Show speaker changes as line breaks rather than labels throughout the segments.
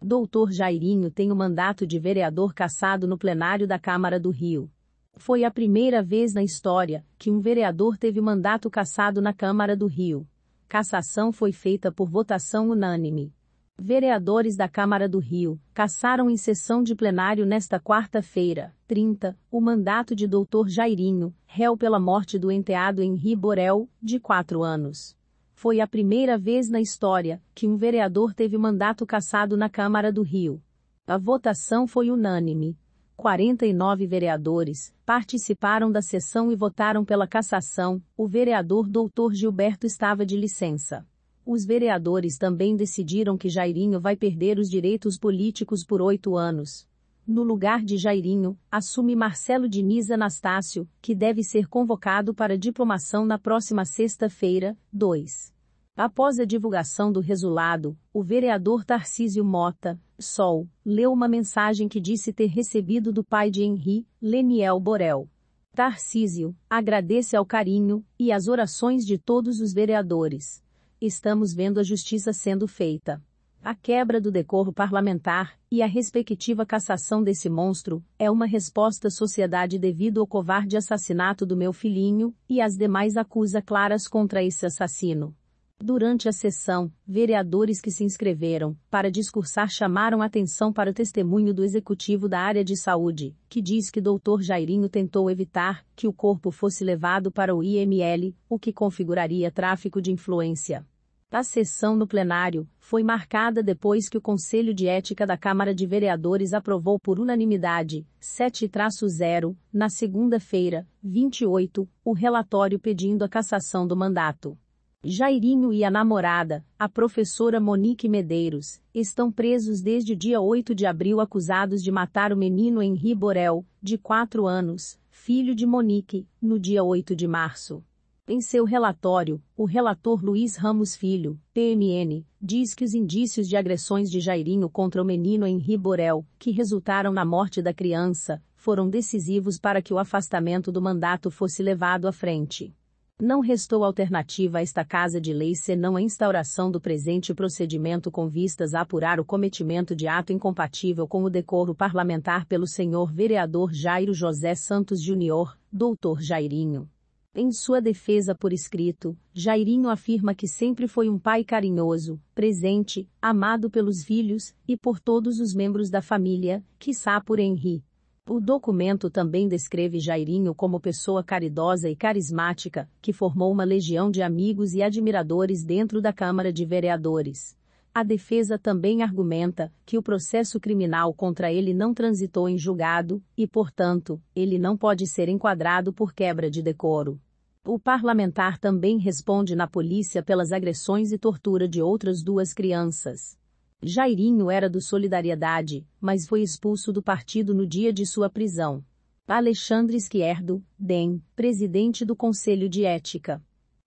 Doutor Jairinho tem o mandato de vereador cassado no plenário da Câmara do Rio. Foi a primeira vez na história que um vereador teve mandato cassado na Câmara do Rio. Cassação foi feita por votação unânime. Vereadores da Câmara do Rio cassaram em sessão de plenário nesta quarta-feira, 30, o mandato de Doutor Jairinho, réu pela morte do enteado Henri Borel, de quatro anos. Foi a primeira vez na história que um vereador teve mandato cassado na Câmara do Rio. A votação foi unânime. 49 vereadores participaram da sessão e votaram pela cassação. O vereador Dr. Gilberto estava de licença. Os vereadores também decidiram que Jairinho vai perder os direitos políticos por oito anos. No lugar de Jairinho, assume Marcelo Diniz Anastácio, que deve ser convocado para diplomação na próxima sexta-feira, 2. Após a divulgação do resultado, o vereador Tarcísio Mota, Sol, leu uma mensagem que disse ter recebido do pai de Henri, Leniel Borel. Tarcísio, agradece ao carinho e às orações de todos os vereadores. Estamos vendo a justiça sendo feita. A quebra do decoro parlamentar e a respectiva cassação desse monstro é uma resposta à sociedade devido ao covarde assassinato do meu filhinho e as demais acusas claras contra esse assassino. Durante a sessão, vereadores que se inscreveram para discursar chamaram atenção para o testemunho do executivo da área de saúde, que diz que Dr. Jairinho tentou evitar que o corpo fosse levado para o IML, o que configuraria tráfico de influência. A sessão no plenário foi marcada depois que o Conselho de Ética da Câmara de Vereadores aprovou por unanimidade, 7-0, na segunda-feira, 28, o relatório pedindo a cassação do mandato. Jairinho e a namorada, a professora Monique Medeiros, estão presos desde o dia 8 de abril acusados de matar o menino Henri Borel, de 4 anos, filho de Monique, no dia 8 de março. Em seu relatório, o relator Luiz Ramos Filho, PMN, diz que os indícios de agressões de Jairinho contra o menino Henri Borel, que resultaram na morte da criança, foram decisivos para que o afastamento do mandato fosse levado à frente. Não restou alternativa a esta Casa de Lei senão a instauração do presente procedimento com vistas a apurar o cometimento de ato incompatível com o decoro parlamentar pelo senhor vereador Jairo José Santos Júnior, doutor Jairinho. Em sua defesa por escrito, Jairinho afirma que sempre foi um pai carinhoso, presente, amado pelos filhos e por todos os membros da família, quiçá por Henri. O documento também descreve Jairinho como pessoa caridosa e carismática, que formou uma legião de amigos e admiradores dentro da Câmara de Vereadores. A defesa também argumenta que o processo criminal contra ele não transitou em julgado e, portanto, ele não pode ser enquadrado por quebra de decoro. O parlamentar também responde na polícia pelas agressões e tortura de outras duas crianças. Jairinho era do Solidariedade, mas foi expulso do partido no dia de sua prisão. Alexandre Esquerdo, DEM, presidente do Conselho de Ética.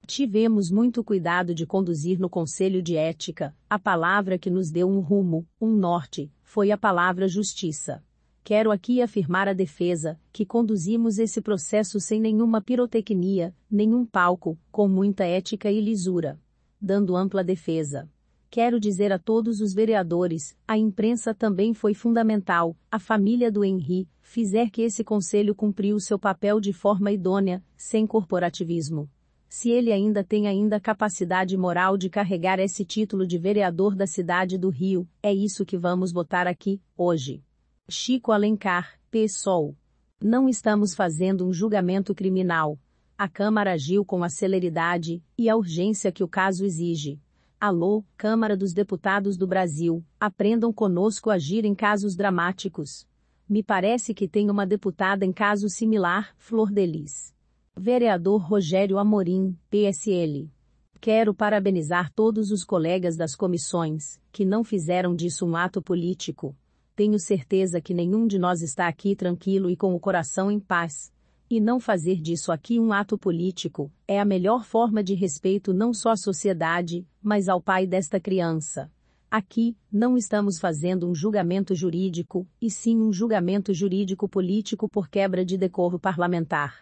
Tivemos muito cuidado de conduzir no Conselho de Ética, a palavra que nos deu um rumo, um norte, foi a palavra justiça. Quero aqui afirmar a defesa, que conduzimos esse processo sem nenhuma pirotecnia, nenhum palco, com muita ética e lisura. Dando ampla defesa. Quero dizer a todos os vereadores, a imprensa também foi fundamental, a família do Henri, fizer que esse conselho cumpriu seu papel de forma idônea, sem corporativismo se ele ainda tem ainda capacidade moral de carregar esse título de vereador da cidade do Rio, é isso que vamos votar aqui, hoje. Chico Alencar, PSOL. Não estamos fazendo um julgamento criminal. A Câmara agiu com a celeridade e a urgência que o caso exige. Alô, Câmara dos Deputados do Brasil, aprendam conosco a agir em casos dramáticos. Me parece que tem uma deputada em caso similar, Flor Delis. Vereador Rogério Amorim, PSL. Quero parabenizar todos os colegas das comissões, que não fizeram disso um ato político. Tenho certeza que nenhum de nós está aqui tranquilo e com o coração em paz. E não fazer disso aqui um ato político é a melhor forma de respeito não só à sociedade, mas ao pai desta criança. Aqui, não estamos fazendo um julgamento jurídico, e sim um julgamento jurídico político por quebra de decoro parlamentar.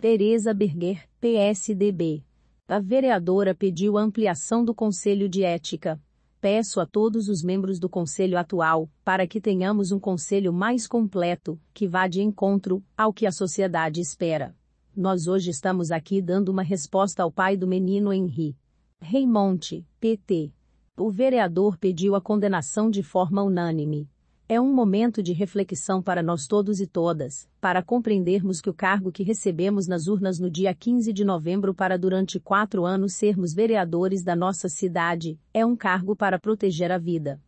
Tereza Berger, PSDB. A vereadora pediu ampliação do Conselho de Ética. Peço a todos os membros do Conselho atual, para que tenhamos um Conselho mais completo, que vá de encontro ao que a sociedade espera. Nós hoje estamos aqui dando uma resposta ao pai do menino Henri. Reimonte, PT. O vereador pediu a condenação de forma unânime é um momento de reflexão para nós todos e todas, para compreendermos que o cargo que recebemos nas urnas no dia 15 de novembro para durante quatro anos sermos vereadores da nossa cidade, é um cargo para proteger a vida.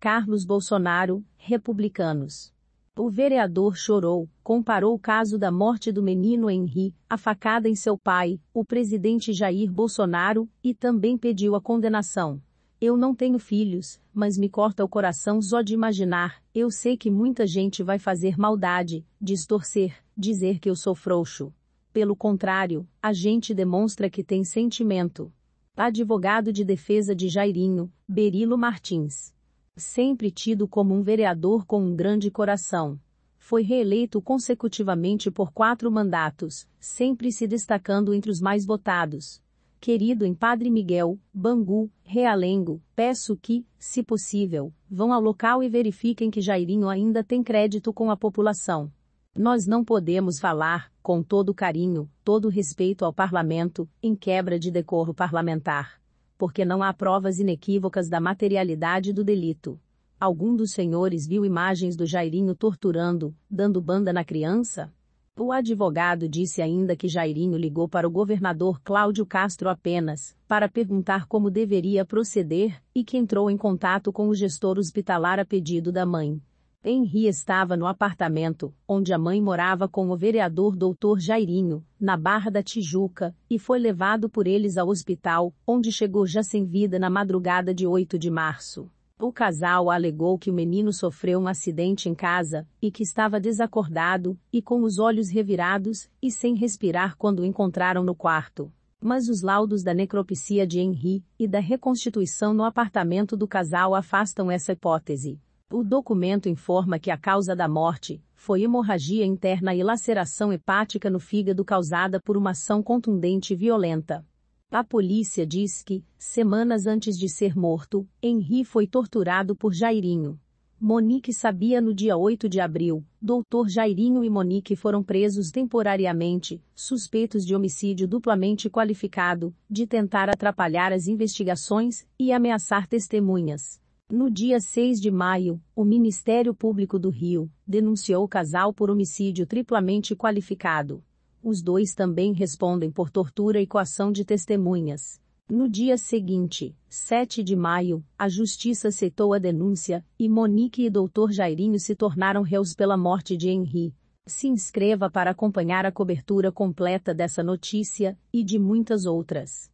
Carlos Bolsonaro, Republicanos. O vereador chorou, comparou o caso da morte do menino Henri, a facada em seu pai, o presidente Jair Bolsonaro, e também pediu a condenação eu não tenho filhos, mas me corta o coração só de imaginar. Eu sei que muita gente vai fazer maldade, distorcer, dizer que eu sou frouxo. Pelo contrário, a gente demonstra que tem sentimento. Advogado de defesa de Jairinho, Berilo Martins. Sempre tido como um vereador com um grande coração foi reeleito consecutivamente por quatro mandatos, sempre se destacando entre os mais votados querido em Padre Miguel, Bangu, Realengo, peço que, se possível, vão ao local e verifiquem que Jairinho ainda tem crédito com a população. Nós não podemos falar, com todo carinho, todo respeito ao parlamento, em quebra de decoro parlamentar. Porque não há provas inequívocas da materialidade do delito. Algum dos senhores viu imagens do Jairinho torturando, dando banda na criança? O advogado disse ainda que Jairinho ligou para o governador Cláudio Castro apenas para perguntar como deveria proceder e que entrou em contato com o gestor hospitalar a pedido da mãe. Henri estava no apartamento onde a mãe morava com o vereador Dr. Jairinho, na Barra da Tijuca, e foi levado por eles ao hospital, onde chegou já sem vida na madrugada de 8 de março. O casal alegou que o menino sofreu um acidente em casa, e que estava desacordado, e com os olhos revirados, e sem respirar quando o encontraram no quarto. Mas os laudos da necropsia de Henry e da reconstituição no apartamento do casal afastam essa hipótese. O documento informa que a causa da morte foi hemorragia interna e laceração hepática no fígado causada por uma ação contundente e violenta. A polícia diz que, semanas antes de ser morto, Henri foi torturado por Jairinho. Monique sabia no dia 8 de abril, Doutor Jairinho e Monique foram presos temporariamente, suspeitos de homicídio duplamente qualificado, de tentar atrapalhar as investigações e ameaçar testemunhas. No dia 6 de maio, o Ministério Público do Rio denunciou o casal por homicídio triplamente qualificado. Os dois também respondem por tortura e coação de testemunhas. No dia seguinte, 7 de maio, a justiça aceitou a denúncia, e Monique e Dr. Jairinho se tornaram réus pela morte de Henri. Se inscreva para acompanhar a cobertura completa dessa notícia, e de muitas outras.